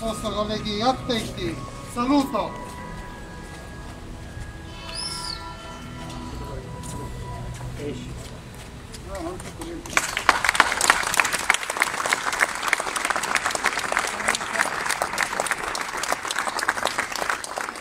posto colleghi attenti saluto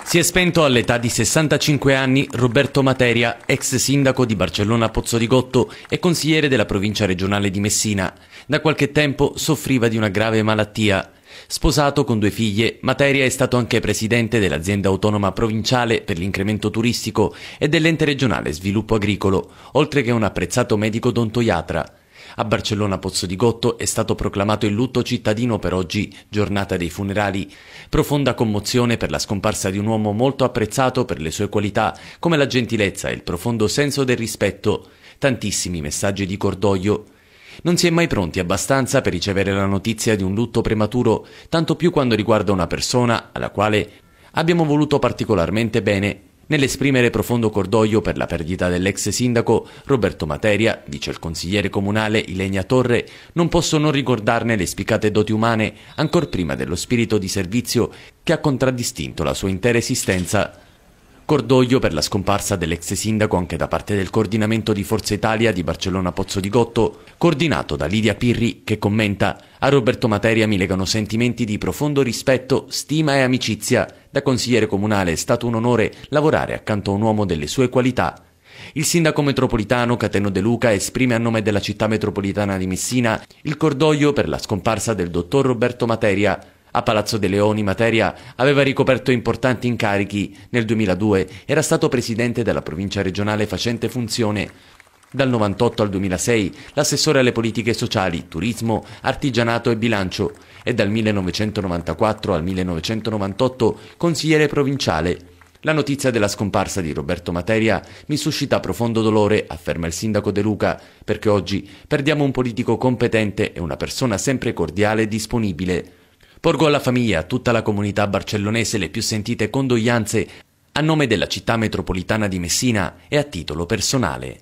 Si è spento all'età di 65 anni Roberto Materia, ex sindaco di Barcellona Pozzo di Gotto e consigliere della provincia regionale di Messina. Da qualche tempo soffriva di una grave malattia. Sposato con due figlie, Materia è stato anche presidente dell'azienda autonoma provinciale per l'incremento turistico e dell'ente regionale sviluppo agricolo, oltre che un apprezzato medico dontoiatra. A Barcellona Pozzo di Gotto è stato proclamato il lutto cittadino per oggi, giornata dei funerali. Profonda commozione per la scomparsa di un uomo molto apprezzato per le sue qualità, come la gentilezza e il profondo senso del rispetto. Tantissimi messaggi di cordoglio. Non si è mai pronti abbastanza per ricevere la notizia di un lutto prematuro, tanto più quando riguarda una persona alla quale abbiamo voluto particolarmente bene nell'esprimere profondo cordoglio per la perdita dell'ex sindaco Roberto Materia, dice il consigliere comunale Ilenia Torre, non posso non ricordarne le spiccate doti umane, ancor prima dello spirito di servizio che ha contraddistinto la sua intera esistenza. Cordoglio per la scomparsa dell'ex sindaco anche da parte del coordinamento di Forza Italia di Barcellona Pozzo di Gotto, coordinato da Lidia Pirri, che commenta a Roberto Materia mi legano sentimenti di profondo rispetto, stima e amicizia. Da consigliere comunale è stato un onore lavorare accanto a un uomo delle sue qualità. Il sindaco metropolitano Cateno De Luca esprime a nome della città metropolitana di Messina il cordoglio per la scomparsa del dottor Roberto Materia, a Palazzo De Leoni Materia aveva ricoperto importanti incarichi. Nel 2002 era stato presidente della provincia regionale facente funzione. Dal 98 al 2006 l'assessore alle politiche sociali, turismo, artigianato e bilancio e dal 1994 al 1998 consigliere provinciale. La notizia della scomparsa di Roberto Materia mi suscita profondo dolore, afferma il sindaco De Luca, perché oggi perdiamo un politico competente e una persona sempre cordiale e disponibile. Porgo alla famiglia, a tutta la comunità barcellonese le più sentite condoglianze a nome della città metropolitana di Messina e a titolo personale.